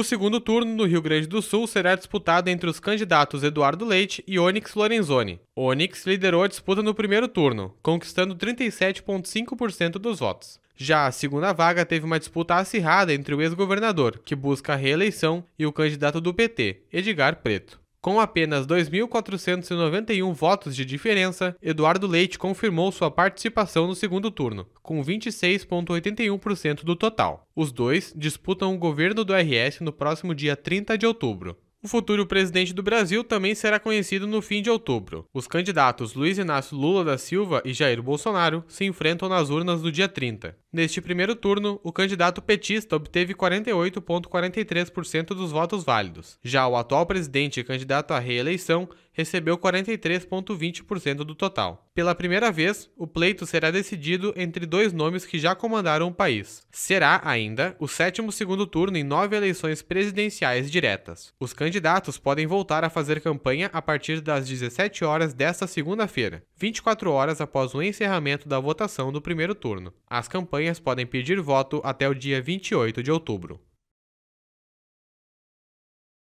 O segundo turno no Rio Grande do Sul será disputado entre os candidatos Eduardo Leite e Onyx Lorenzoni. Onyx liderou a disputa no primeiro turno, conquistando 37,5% dos votos. Já a segunda vaga teve uma disputa acirrada entre o ex-governador, que busca a reeleição, e o candidato do PT, Edgar Preto. Com apenas 2.491 votos de diferença, Eduardo Leite confirmou sua participação no segundo turno, com 26,81% do total. Os dois disputam o governo do RS no próximo dia 30 de outubro. O futuro presidente do Brasil também será conhecido no fim de outubro. Os candidatos Luiz Inácio Lula da Silva e Jair Bolsonaro se enfrentam nas urnas no dia 30. Neste primeiro turno, o candidato petista obteve 48,43% dos votos válidos. Já o atual presidente e candidato à reeleição recebeu 43,20% do total. Pela primeira vez, o pleito será decidido entre dois nomes que já comandaram o país. Será, ainda, o sétimo segundo turno em nove eleições presidenciais diretas. Os candidatos podem voltar a fazer campanha a partir das 17 horas desta segunda-feira, 24 horas após o encerramento da votação do primeiro turno. As campanhas podem pedir voto até o dia 28 de outubro.